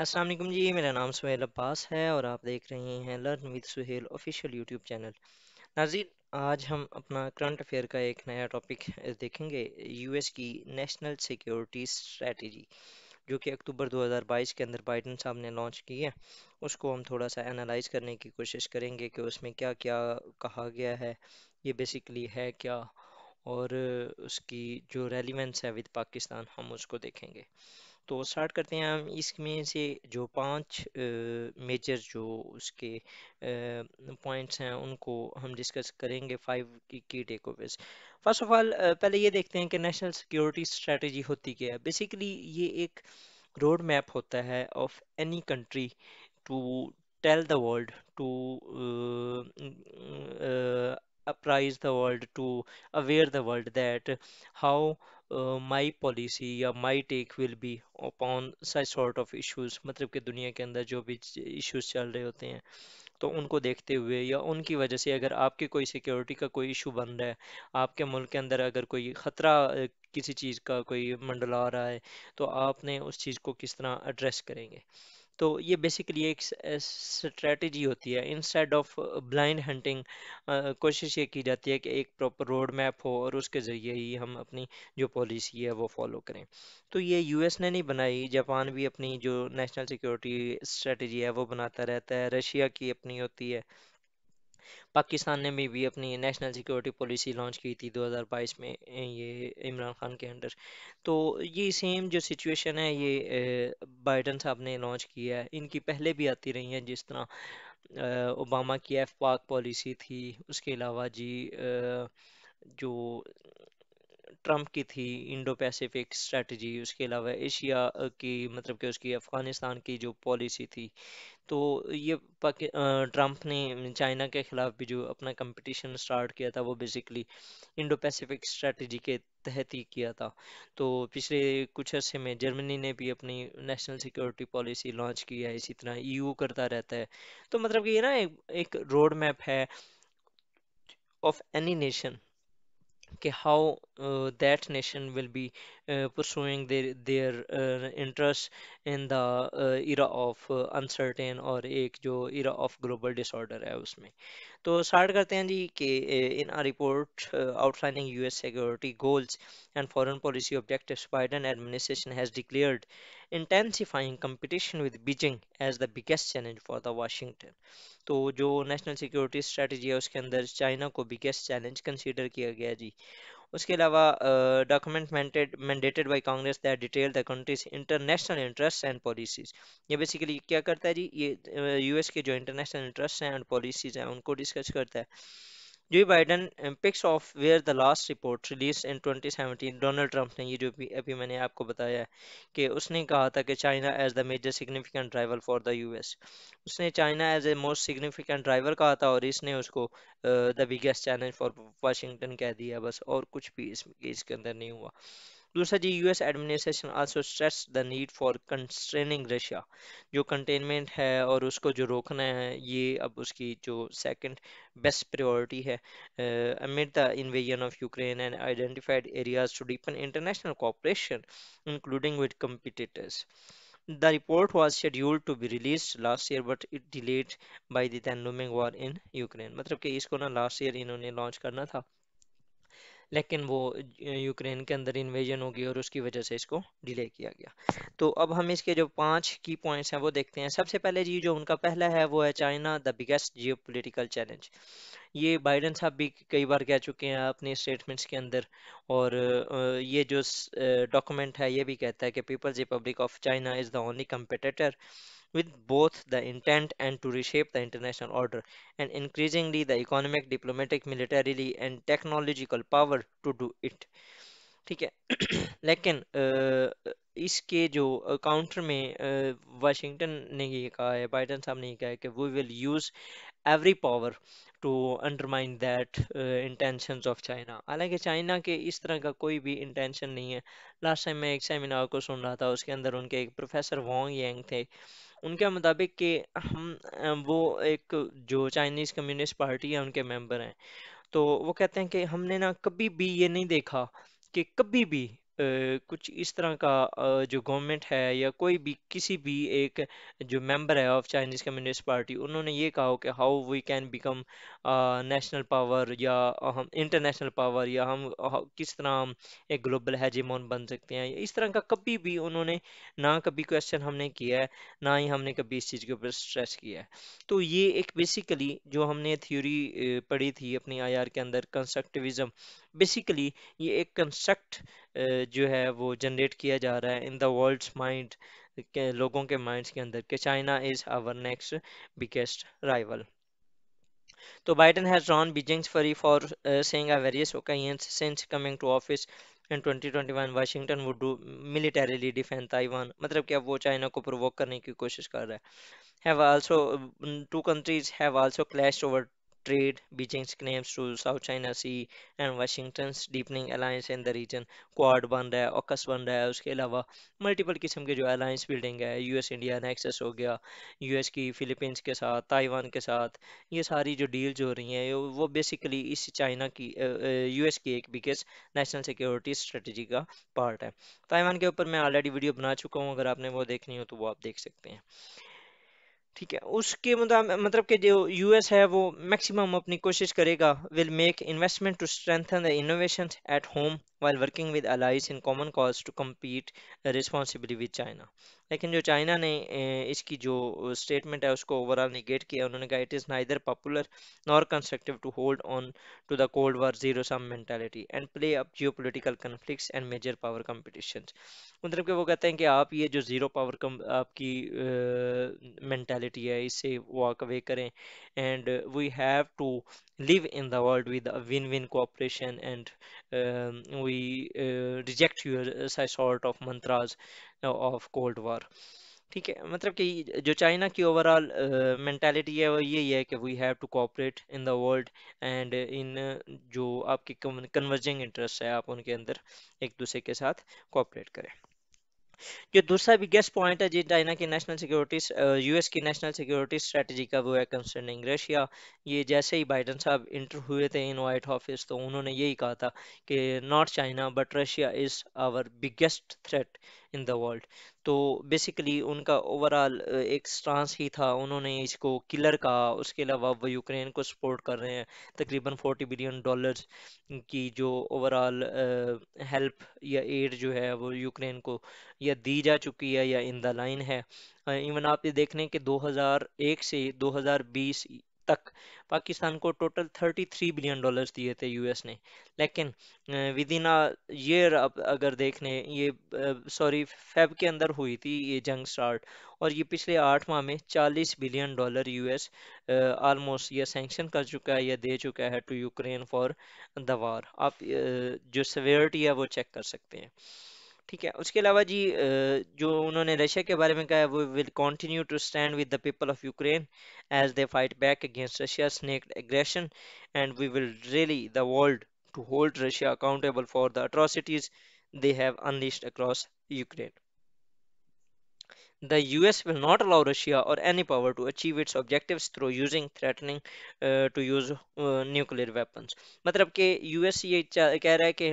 अस्सलाम वालेकुम जी मेरा नाम सुहेल अब्बास है और आप देख रहे हैं learn with Suhail official YouTube channel Nazir आज हम अपना करंट अफेयर का एक नया टॉपिक देखेंगे यूएस की नेशनल सिक्योरिटी स्ट्रेटजी जो कि अक्टूबर 2022 के अंदर बाइडन साहब ने लॉन्च की है उसको हम थोड़ा सा एनालाइज करने की कोशिश करेंगे कि उसमें क्या क्या कहा गया है ये बेसिकली है क्या और उसकी जो रेलिवेंस है विद पाकिस्तान हम उसको देखेंगे तो स्टार्ट करते हैं हम इसमें से जो पांच मेजर जो उसके पॉइंट्स हैं उनको हम डिस्कस करेंगे फाइव की की टेकओवेज फर्स्ट ऑफ ऑल पहले ये देखते हैं कि नेशनल सिक्योरिटी स्ट्रेटजी होती क्या है बेसिकली ये एक रोड मैप होता है of any country to tell the world to apprise the world to aware the world that how uh, my policy या my take will be upon such sort of issues मतलब कि दुनिया के अंदर जो भी इश्यूज चल रहे होते हैं तो उनको देखते हुए या उनकी वजह से अगर आपके कोई सिक्योरिटी का कोई इशू बन रहा है आपके मुल्क के अंदर अगर कोई ख़तरा किसी चीज़ का कोई मंडला रहा है तो आपने उस चीज़ को किस तरह एड्रेस करेंगे तो ये बेसिकली एक स्ट्रेटजी होती है इंस्टेड ऑफ ब्लाइंड हंटिंग कोशिश ये की जाती है कि एक प्रॉपर रोड मैप हो और उसके ज़रिए ही हम अपनी जो पॉलिसी है वो फॉलो करें तो ये यूएस ने नहीं बनाई जापान भी अपनी जो नेशनल सिक्योरिटी स्ट्रेटजी है वो बनाता रहता है रशिया की अपनी होती है पाकिस्तान ने भी, भी अपनी नेशनल सिक्योरिटी पॉलिसी लॉन्च की थी 2022 में ये इमरान खान के अंडर तो ये सेम जो सिचुएशन है ये बाइडन साहब ने लॉन्च किया है इनकी पहले भी आती रही हैं जिस तरह ओबामा की एफ पाक पॉलिसी थी उसके अलावा जी जो ट्रंप की थी इंडो पैसिफिक स्ट्रेटजी उसके अलावा एशिया की मतलब कि उसकी अफ़गानिस्तान की जो पॉलिसी थी तो ये ट्रंप ने चाइना के ख़िलाफ़ भी जो अपना कंपटीशन स्टार्ट किया था वो बेसिकली इंडो पैसिफिक स्ट्रेटजी के तहत ही किया था तो पिछले कुछ अरसे में जर्मनी ने भी अपनी नेशनल सिक्योरिटी पॉलिसी लॉन्च की है इसी तरह ई करता रहता है तो मतलब कि ये ना एक, एक रोड मैप है of any nation okay, how uh, that nation will be uh, pursuing their their uh, interests in the uh, era of uncertain और एक जो इरा ऑफ ग्लोबल डिसऑर्डर है उसमें तो स्टार्ट करते हैं जी कि in a report outlining US security goals and foreign policy objectives Biden administration has declared intensifying competition with Beijing as the biggest challenge for the Washington तो जो national security strategy है उसके अंदर चाइना को बिगेस्ट चैलेंज कंसीडर किया गया जी उसके अलावा document mandated by Congress that detail the country's international interest and policies ये बेसिकली क्या करता है जी ये यूएस के जो इंटरनेशनल इंटरेस्ट हैं एंड पॉलिसीज हैं उनको डिस्कस करता है जो Biden picks off where the last report release in 2017 Donald Trump ने ये जो भी अभी मैंने आपको बताया कि उसने कहा था कि China as the major significant driver for the US उसने China as a most significant driver कहा था और इसने उसको the biggest challenge for Washington कह दिया बस और कुछ भी इसके अंदर नहीं हुआ दूसरा जी US administration also stress the need for constraining Russia जो कंटेनमेंट है और उसको जो रोकना है ये अब उसकी जो सेकंड बेस्ट प्रायोरिटी है amid the invasion of Ukraine and identified areas to deepen international cooperation including with competitors the report was scheduled to be release last year but it delayed by than looming war in Ukraine मतलब कि इसको ना last year इन्होंने launch करना था लेकिन वो Ukraine के अंदर इन्वेजन हो गई और उसकी वजह से इसको डिले किया गया तो अब हम इसके जो पांच की पॉइंट्स हैं वो देखते हैं सबसे पहले जी जो उनका पहला है वो है China the biggest geo challenge ये बाइडन साहब भी कई बार कह चुके हैं अपने स्टेटमेंट्स के अंदर और ये जो डॉक्यूमेंट है ये भी कहता है कि People's Republic of China is the only competitor with both the intent and to reshape the international order and increasingly the economic, diplomatic, militarily and technological power to do it. ठीक है लेकिन इसके जो काउंटर में Washington ने ये कहा है बाइडन साहब ने ये कहा है कि we will use every power to undermine that intention of China हालांकि चाइना के इस तरह का कोई भी इंटेंशन नहीं है लास्ट टाइम मैं एक सेमिनार को सुन रहा था उसके अंदर उनके एक प्रोफेसर वोंग यांग थे उनके मुताबिक कि हम वो एक जो चाइनीज़ कम्युनिस्ट पार्टी है उनके मेंबर हैं तो वो कहते हैं कि हमने ना कभी भी ये नहीं देखा कि कभी भी कुछ इस तरह का जो गवर्नमेंट है या कोई भी किसी भी एक जो मेंबर है ऑफ चाइनीज़ कम्युनिस्ट पार्टी उन्होंने ये कहा हो कि how we can become national power या हम इंटरनेशनल पावर या हम किस तरह हम एक ग्लोबल हैजिमोन बन सकते हैं इस तरह का कभी भी उन्होंने ना कभी क्वेश्चन हमने किया है ना ही हमने कभी इस चीज़ के ऊपर स्ट्रेस किया है तो ये एक बेसिकली जो हमने थ्योरी पढ़ी थी अपनी आई के अंदर कंस्ट्रक्टिविज़म बेसिकली ये एक कंस्ट्रक्ट जो है वो जनरेट किया जा रहा है इन द वर्ल्ड्स माइंड के लोगों के माइंड्स के अंदर कि China is our next biggest rival तो Biden has drawn Beijing's fury for saying a various occasions since coming to office in 2021 Washington would do militarily defend Taiwan मतलब कि अब वो चाइना को प्रोवोक करने की कोशिश कर रहा है have also two countries have also clash over trade, Beijing's claims to South China Sea and Washington deepening alliance in the region Quad बन रहा है ऑकस बन रहा है उसके अलावा मल्टीपल किस्म के जो अलायंस बिल्डिंग है यू एस इंडिया नेक्सेस हो गया यू एस की फिलीपींस के साथ ताइवान के साथ ये सारी जो डील्स हो रही हैं वो बेसिकली इस चाइना की यू एस की एक बिगेस्ट नेशनल सिक्योरिटी स्ट्रेटजी का पार्ट है ताइवान के ऊपर मैं ऑलरेडी वीडियो बना चुका हूँ अगर आपने वो देखनी हो तो वो आप देख सकते हैं ठीक है उसके मतलब मतलब कि जो यूएस है वो मैक्सिमम अपनी कोशिश करेगा will make investment to strengthen the innovation at home while working with allies in common cause to compete responsibly with China लेकिन जो चाइना ने इसकी जो स्टेटमेंट है उसको ओवरऑल निगेट किया उन्होंने कहा it is neither popular nor constructive to hold on to the cold war zero sum mentality and play up geopolitical conflicts and major power competition मतलब कि वो कहते हैं कि आप ये जो ज़ीरो पावर कम आपकी मैंटेलिटी है इससे वॉक अवे करें and we have to live in the world with win win cooperation and um, we uh, reject your such sort of mantras of cold war ठीक है मतलब कि जो चाइना की ओवरऑल मैंटेलिटी uh, है वो यही है कि we have to cooperate in the world and in जो आपके कन्वर्जिंग इंटरेस्ट है आप उनके अंदर एक दूसरे के साथ कोऑपरेट करें जो दूसरा बिगेस्ट पॉइंट है जी चाइना की नेशनल सिक्योरिटी यूएस की नेशनल सिक्योरिटी स्ट्रेटजी का वो है कंसर्निंग रशिया ये जैसे ही बाइडन साहब इंटर हुए थे इन वाइट ऑफिस तो उन्होंने यही कहा था कि not China but Russia is our biggest threat in the world तो बेसिकली उनका ओवरऑल एक स्टांस ही था उन्होंने इसको किलर कहा उसके अलावा वो यूक्रेन को सपोर्ट कर रहे हैं तकरीबन 40 बिलियन डॉलर्स की जो ओवरऑल हेल्प या एड जो है वो यूक्रेन को या दी जा चुकी है या इन द लाइन है इवन आप ये देख लें कि एक से बीस तक पाकिस्तान को टोटल 33 बिलियन डॉलर्स दिए थे यूएस ने लेकिन विद इन अ ईयर अब अगर देख लें ये सॉरी फेब के अंदर हुई थी ये जंग स्टार्ट और ये पिछले आठ माह में 40 बिलियन डॉलर यूएस आलमोस्ट ये सेंक्शन कर चुका है या दे चुका है to Ukraine for the war आप जो सवेरिटी है वो चेक कर सकते हैं ठीक है उसके अलावा जी जो उन्होंने रशिया के बारे में कहा है वो will continue to stand with the people of Ukraine as they fight back against Russia snake aggression and we will rally the world to hold Russia accountable for the atrocities they have unleashed across Ukraine. the US will not allow Russia or any power to achieve its objectives through using threatening uh, to use uh, nuclear weapons मतलब कि US ये कह रहा है कि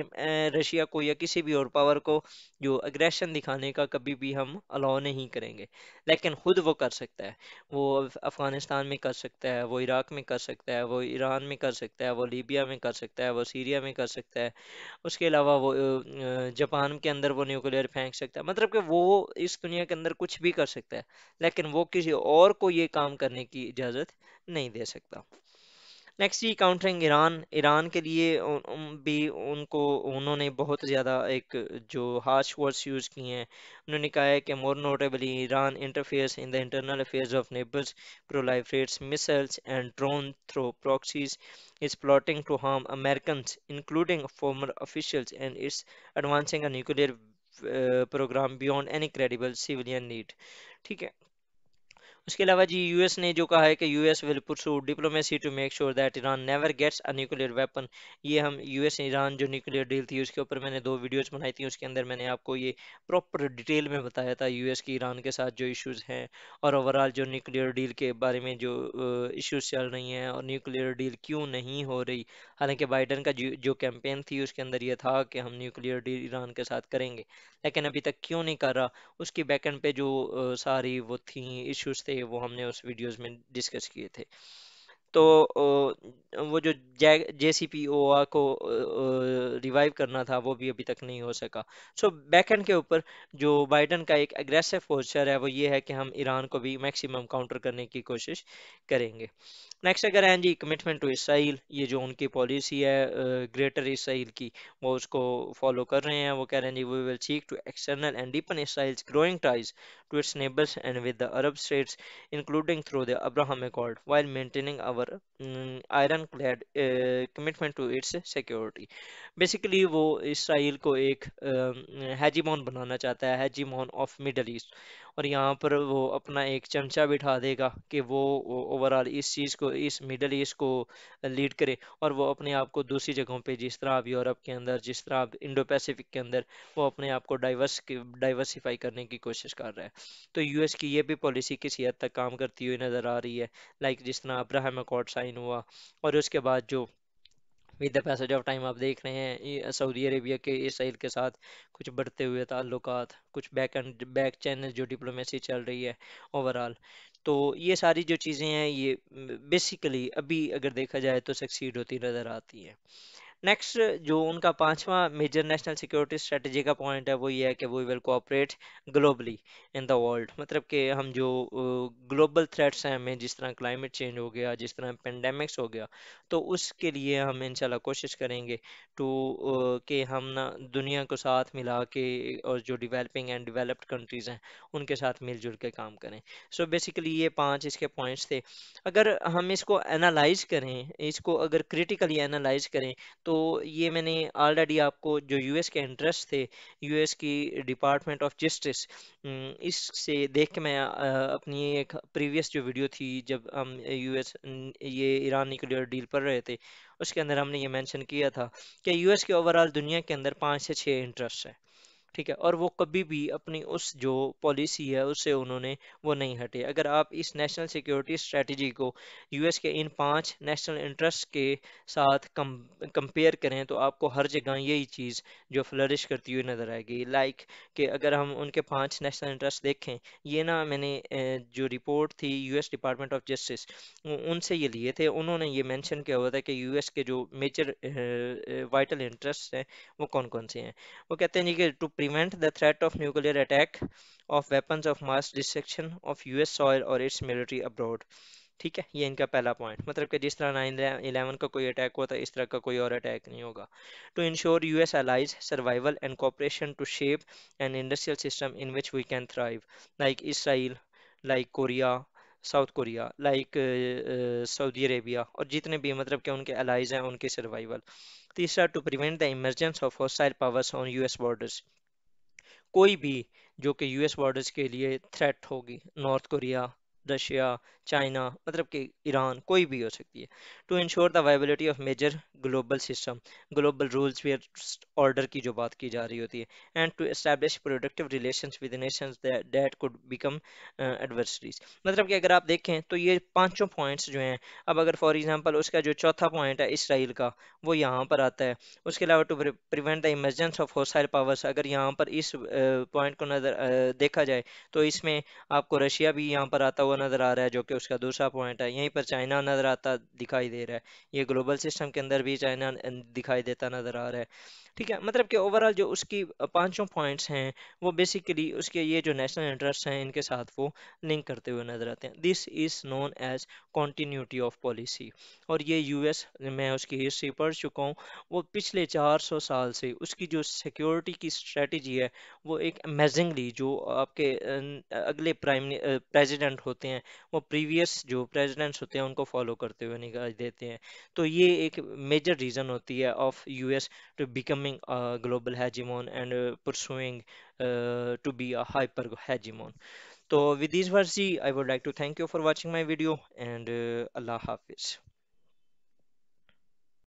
Russia को या किसी भी और पावर को जो अग्रेशन दिखाने का कभी भी हम अलाउ नहीं करेंगे लेकिन खुद वो कर सकता है वो अफगानिस्तान में कर सकता है वो इराक में कर सकता है वो ईरान में कर सकता है वो लीबिया में कर सकता है वो सीरिया में कर सकता है उसके अलावा वो जापान के अंदर वो न्यूक्लियर फेंक सकता है मतलब कि वो इस दुनिया के अंदर कुछ भी कर सकता है लेकिन वो किसी और को ये काम करने की इजाज़त नहीं दे सकता नेक्स्ट जी काउंटरिंग ईरान ईरान के लिए भी उनको उन्होंने बहुत ज़्यादा एक जो हार्श वर्ड्स यूज़ किए हैं उन्होंने कहा है कि more notably Iran interferes in the internal affairs of neighbours proliferates missiles and drone through proxies is plotting to harm American including former officials, and its advancing nuclear program beyond any credible civilian need ठीक है उसके अलावा जी US ने जो कहा है कि US will pursue diplomacy to make sure that Iran never gets a nuclear weapon ये हम यूएस ईरान जो न्यूक्लियर डील थी उसके ऊपर मैंने दो वीडियोस बनाई थी उसके अंदर मैंने आपको ये प्रॉपर डिटेल में बताया था यूएस की ईरान के साथ जो इशूज़ हैं और ओवरऑल जो न्यूक्लियर डील के बारे में जो इशूज़ चल रही हैं और न्यूक्लियर डील क्यों नहीं हो रही हालांकि बाइडन का जो कैंपेन थी उसके अंदर यह था कि हम न्यूक्लियर डील ईरान के साथ करेंगे लेकिन अभी तक क्यों नहीं कर रहा उसकी बैकेंड पे जो सारी वो थी इशूज़ थे थे वो हमने उस वीडियोस में डिस्कस किए थे तो हम्म। वो जो जे सी पी ओ आ को रिवाइव करना था वो भी अभी तक नहीं हो सका सो so, बैकएंड के ऊपर जो बाइडन का एक एग्रेसिव पोस्चर है वो ये है कि हम ईरान को भी मैक्सिमम काउंटर करने की कोशिश करेंगे नेक्स्ट अगर हैं जी कमिटमेंट टू इसराइल ये जो उनकी पॉलिसी है ग्रेटर इसराइल की वो उसको फॉलो कर रहे हैं वो कह रहे हैं जी we will seek to external and deepen Israel's growing ties to its neighbours and with the Arab states including through the Abraham Accord while maintaining our iron clad commitment to its security basically वो Israel को एक हैजीमोन बनाना चाहता है हैजीमोन of middle east और यहाँ पर वो अपना एक चमचा बिठा देगा कि वो ओवरऑल इस चीज़ को इस मिडल ईस्ट को लीड करे और वो अपने आप को दूसरी जगहों पे जिस तरह आप यूरोप के अंदर जिस तरह आप इंडो पैसिफिक के अंदर वो अपने आप को डाइवर्स डाइवर्सिफाई करने की कोशिश कर रहा है तो यू की ये भी पॉलिसी किसी हद तक काम करती हुई नज़र आ रही है लाइक जिस तरह अब्राहम अकॉर्ड साइन हुआ और उसके बाद जो with the passage of time आप देख रहे हैं सऊदी अरेबिया के इसराइल के साथ कुछ बढ़ते हुए ताल्लुक कुछ बैक एंड बैक चैनल जो डिप्लोमेसी चल रही है ओवरऑल तो ये सारी जो चीज़ें हैं ये बेसिकली अभी अगर देखा जाए तो सक्सीड होती नज़र आती है नेक्स्ट जो उनका पांचवा मेजर नेशनल सिक्योरिटी स्ट्रेटजी का पॉइंट है वो ये है कि we will cooperate globally in the world मतलब कि हम जो ग्लोबल थ्रेट्स हैं हमें जिस तरह क्लाइमेट चेंज हो गया जिस तरह पेंडेमिक्स हो गया तो उसके लिए हम इंशाल्लाह कोशिश करेंगे टू कि हम ना दुनिया को साथ मिला के और जो डिवेलपिंग एंड डिवेलप्ड कंट्रीज़ हैं उनके साथ मिलजुल के काम करें सो so बेसिकली ये पाँच इसके पॉइंट्स थे अगर हम इसको एनालाइज करें इसको अगर क्रिटिकली एनालाइज करें तो तो ये मैंने ऑलरेडी आपको जो यूएस के इंटरेस्ट थे यूएस की डिपार्टमेंट ऑफ जस्टिस इससे देख के मैं अपनी एक प्रीवियस जो वीडियो थी जब हम यूएस ये ईरान न्यूक्लियर डील पर रहे थे उसके अंदर हमने ये मेंशन किया था कि यूएस के ओवरऑल दुनिया के अंदर पाँच से छः इंटरेस्ट हैं ठीक है और वो कभी भी अपनी उस जो पॉलिसी है उससे उन्होंने वो नहीं हटे अगर आप इस नेशनल सिक्योरिटी स्ट्रेटजी को यूएस के इन पांच नेशनल इंटरेस्ट के साथ कम कंपेयर करें तो आपको हर जगह यही चीज़ जो फ्लरिश करती हुई नज़र आएगी लाइक कि अगर हम उनके पांच नेशनल इंटरेस्ट देखें ये ना मैंने जो रिपोर्ट थी यू डिपार्टमेंट ऑफ जस्टिस उनसे ये लिए थे उन्होंने ये मैंशन किया हुआ था कि यू के जो मेजर वाइटल इंटरेस्ट हैं वो कौन कौन से हैं वो कहते हैं जी कि to prevent the threat of nuclear attack of weapons of mass destruction of US soil or its military abroad ठीक है ये इनका पहला पॉइंट मतलब कि जिस तरह नाइन इलेवन का कोई अटैक हुआ था इस तरह का कोई और अटैक नहीं होगा to ensure U S allies survival and cooperation to shape an industrial system in which we can thrive like Israel like Korea South Korea like Saudi Arabia और जितने भी मतलब कि उनके अलाइज हैं उनके सर्वाइवल तीसरा to prevent the emergence of hostile powers on U S borders कोई भी जो कि यूएस बॉर्डर्स के लिए थ्रेट होगी नॉर्थ कोरिया रशिया चाइना मतलब कि ईरान कोई भी हो सकती है to ensure the viability of major global system global rules where order की जो बात की जा रही होती है and to establish productive relation with nation that could become adversaries मतलब कि अगर आप देखें तो ये पाँचों पॉइंट्स जो हैं अब अगर फॉर एग्जाम्पल उसका जो चौथा पॉइंट है इसराइल का वो यहाँ पर आता है उसके अलावा to prevent the emergence of hostile powers अगर यहाँ पर इस पॉइंट uh, को नजर uh, देखा जाए तो इसमें आपको रशिया भी यहाँ पर आता हुआ नज़र आ रहा है जो कि उसका दूसरा पॉइंट है यहीं पर चाइना नज़र आता दिखाई दे रहा है ये ग्लोबल सिस्टम के अंदर भी चाइना अं, दिखाई देता नज़र आ रहा है ठीक है मतलब कि ओवरऑल जो उसकी पांचों पॉइंट्स हैं वो बेसिकली उसके ये जो नेशनल इंटरेस्ट हैं इनके साथ वो लिंक करते हुए नज़र आते हैं this is known as continuity of policy और ये यूएस मैं उसकी हिस्ट्री पढ़ चुका हूँ वो पिछले 400 साल से उसकी जो सिक्योरिटी की स्ट्रेटजी है वो एक अमेजिंगली जो आपके अं, अगले प्राइम प्रेजिडेंट होते होते हैं वो प्रीवियस जो प्रेसिडेंट्स होते हैं उनको फॉलो करते हुए निकाल देते हैं तो ये एक मेजर रीज़न होती है of US to becoming global hegemon and pursuing to be a hyper hegemon तो विद दिस वर्सी I would like to thank you for watching my video and Allah हाफिज़